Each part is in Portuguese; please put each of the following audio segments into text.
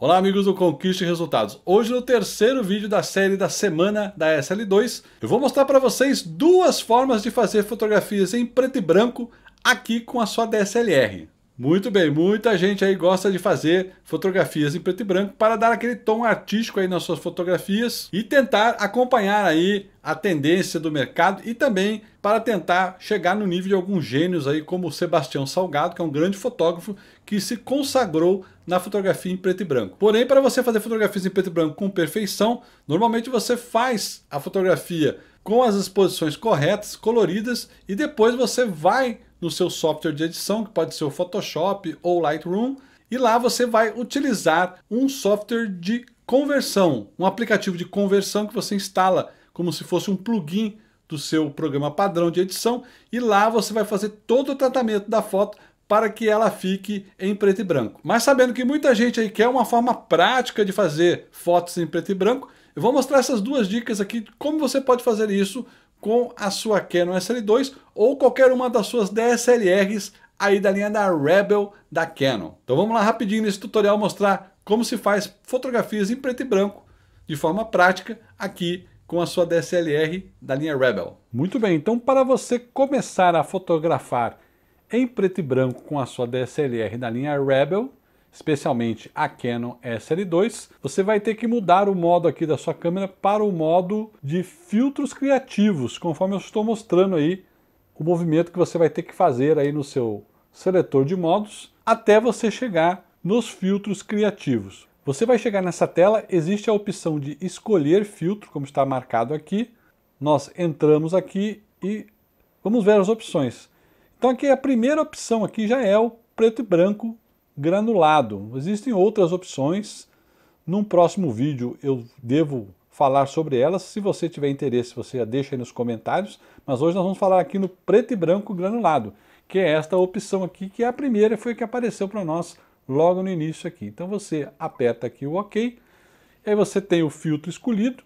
Olá, amigos do Conquista e Resultados. Hoje, no terceiro vídeo da série da semana da SL2, eu vou mostrar para vocês duas formas de fazer fotografias em preto e branco aqui com a sua DSLR. Muito bem, muita gente aí gosta de fazer fotografias em preto e branco para dar aquele tom artístico aí nas suas fotografias e tentar acompanhar aí a tendência do mercado e também para tentar chegar no nível de alguns gênios aí como o Sebastião Salgado, que é um grande fotógrafo que se consagrou na fotografia em preto e branco. Porém, para você fazer fotografias em preto e branco com perfeição, normalmente você faz a fotografia com as exposições corretas, coloridas, e depois você vai no seu software de edição, que pode ser o Photoshop ou Lightroom, e lá você vai utilizar um software de conversão, um aplicativo de conversão que você instala como se fosse um plugin do seu programa padrão de edição e lá você vai fazer todo o tratamento da foto para que ela fique em preto e branco. Mas sabendo que muita gente aí quer uma forma prática de fazer fotos em preto e branco, eu vou mostrar essas duas dicas aqui de como você pode fazer isso com a sua Canon SL2 ou qualquer uma das suas DSLRs aí da linha da Rebel da Canon. Então vamos lá rapidinho nesse tutorial mostrar como se faz fotografias em preto e branco de forma prática aqui com a sua DSLR da linha Rebel. Muito bem, então para você começar a fotografar em preto e branco com a sua DSLR da linha Rebel, especialmente a Canon SL2, você vai ter que mudar o modo aqui da sua câmera para o modo de filtros criativos, conforme eu estou mostrando aí o movimento que você vai ter que fazer aí no seu seletor de modos, até você chegar nos filtros criativos. Você vai chegar nessa tela, existe a opção de escolher filtro, como está marcado aqui. Nós entramos aqui e vamos ver as opções. Então aqui a primeira opção aqui já é o preto e branco granulado. Existem outras opções. Num próximo vídeo eu devo falar sobre elas. Se você tiver interesse, você deixa aí nos comentários. Mas hoje nós vamos falar aqui no preto e branco granulado, que é esta opção aqui, que é a primeira, foi a que apareceu para nós logo no início aqui. Então você aperta aqui o OK, aí você tem o filtro escolhido,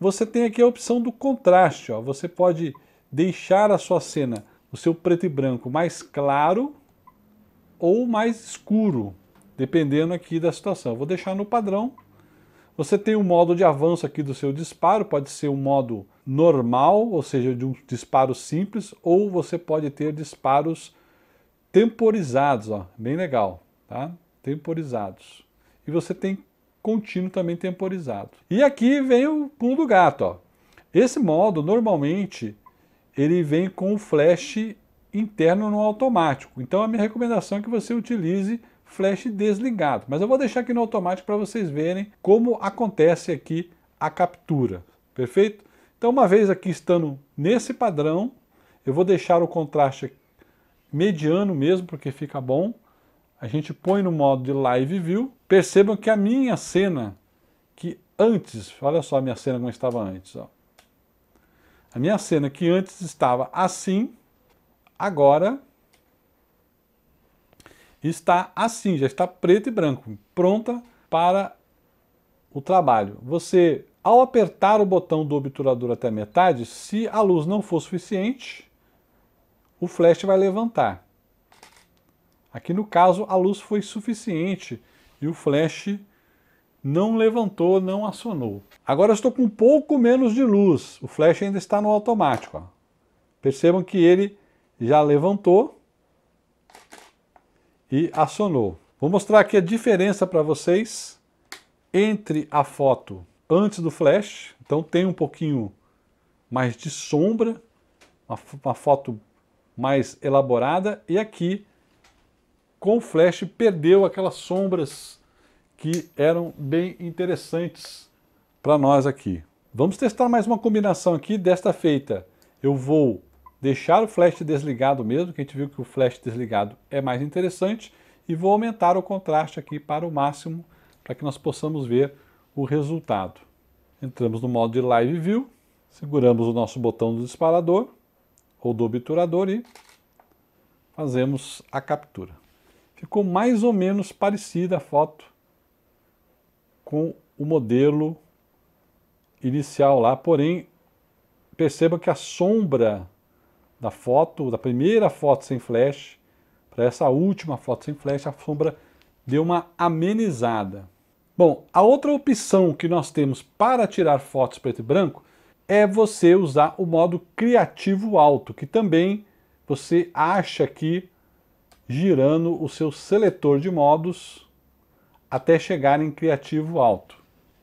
você tem aqui a opção do contraste, ó. você pode deixar a sua cena o seu preto e branco mais claro ou mais escuro, dependendo aqui da situação. vou deixar no padrão. Você tem o um modo de avanço aqui do seu disparo, pode ser um modo normal, ou seja, de um disparo simples, ou você pode ter disparos temporizados, ó, bem legal, tá? Temporizados. E você tem contínuo também temporizado. E aqui vem o pulo do gato, ó. Esse modo normalmente ele vem com o flash interno no automático. Então a minha recomendação é que você utilize flash desligado. Mas eu vou deixar aqui no automático para vocês verem como acontece aqui a captura, perfeito? Então uma vez aqui estando nesse padrão, eu vou deixar o contraste mediano mesmo, porque fica bom. A gente põe no modo de Live View. Percebam que a minha cena, que antes, olha só a minha cena como estava antes, ó. A minha cena que antes estava assim, agora está assim, já está preto e branco, pronta para o trabalho. Você, ao apertar o botão do obturador até metade, se a luz não for suficiente, o flash vai levantar. Aqui no caso, a luz foi suficiente e o flash não levantou, não acionou. Agora estou com um pouco menos de luz, o flash ainda está no automático. Ó. Percebam que ele já levantou e acionou. Vou mostrar aqui a diferença para vocês entre a foto antes do flash, então tem um pouquinho mais de sombra, uma, uma foto mais elaborada, e aqui com o flash perdeu aquelas sombras que eram bem interessantes para nós aqui. Vamos testar mais uma combinação aqui, desta feita eu vou deixar o flash desligado mesmo, que a gente viu que o flash desligado é mais interessante, e vou aumentar o contraste aqui para o máximo, para que nós possamos ver o resultado. Entramos no modo de Live View, seguramos o nosso botão do disparador, ou do obturador, e fazemos a captura. Ficou mais ou menos parecida a foto com o modelo inicial lá, porém, perceba que a sombra da foto, da primeira foto sem flash, para essa última foto sem flash, a sombra deu uma amenizada. Bom, a outra opção que nós temos para tirar fotos preto e branco é você usar o modo criativo alto, que também você acha aqui girando o seu seletor de modos até chegar em criativo alto.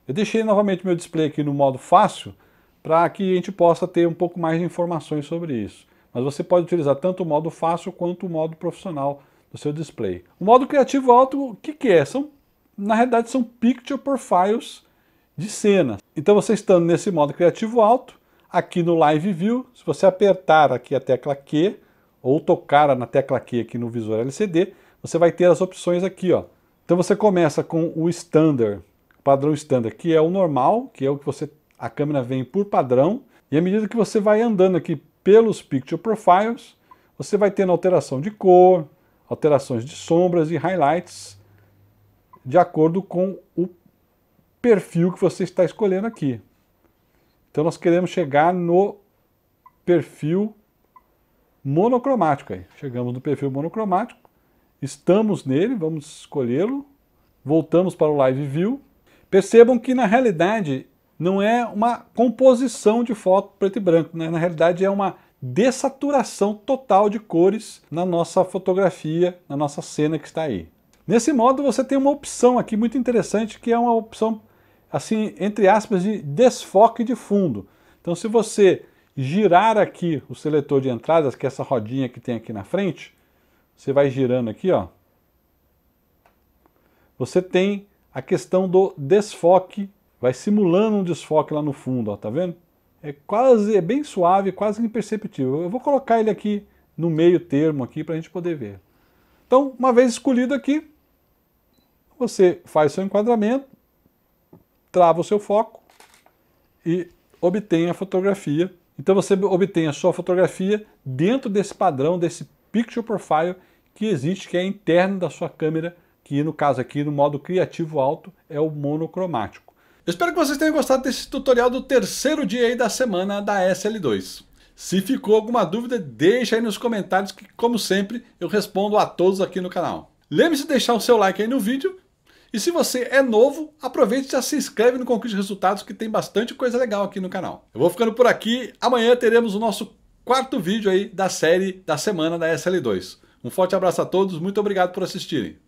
Eu deixei novamente meu display aqui no modo fácil para que a gente possa ter um pouco mais de informações sobre isso. Mas você pode utilizar tanto o modo fácil quanto o modo profissional do seu display. O modo criativo alto, o que, que é? São, na realidade são picture profiles de cenas. Então você estando nesse modo criativo alto, aqui no Live View, se você apertar aqui a tecla Q, ou tocar na tecla Q aqui no visor LCD, você vai ter as opções aqui, ó, então você começa com o standard, padrão standard, que é o normal, que é o que você a câmera vem por padrão, e à medida que você vai andando aqui pelos picture profiles, você vai tendo alteração de cor, alterações de sombras e highlights de acordo com o perfil que você está escolhendo aqui. Então nós queremos chegar no perfil monocromático aí. Chegamos no perfil monocromático. Estamos nele, vamos escolhê-lo. Voltamos para o Live View. Percebam que na realidade não é uma composição de foto preto e branco, né? na realidade é uma dessaturação total de cores na nossa fotografia, na nossa cena que está aí. Nesse modo você tem uma opção aqui muito interessante que é uma opção assim, entre aspas, de desfoque de fundo. Então se você girar aqui o seletor de entradas, que é essa rodinha que tem aqui na frente, você vai girando aqui, ó. Você tem a questão do desfoque, vai simulando um desfoque lá no fundo, ó, tá vendo? É quase, é bem suave, quase imperceptível. Eu vou colocar ele aqui no meio termo aqui para a gente poder ver. Então, uma vez escolhido aqui, você faz seu enquadramento, trava o seu foco e obtém a fotografia. Então você obtém a sua fotografia dentro desse padrão, desse picture profile que existe, que é interno da sua câmera, que no caso aqui, no modo criativo alto, é o monocromático. Eu espero que vocês tenham gostado desse tutorial do terceiro dia aí da semana da SL2. Se ficou alguma dúvida, deixa aí nos comentários que, como sempre, eu respondo a todos aqui no canal. Lembre-se de deixar o seu like aí no vídeo. E se você é novo, aproveite e já se inscreve no Conquista Resultados, que tem bastante coisa legal aqui no canal. Eu vou ficando por aqui. Amanhã teremos o nosso quarto vídeo aí da série da semana da SL2. Um forte abraço a todos, muito obrigado por assistirem.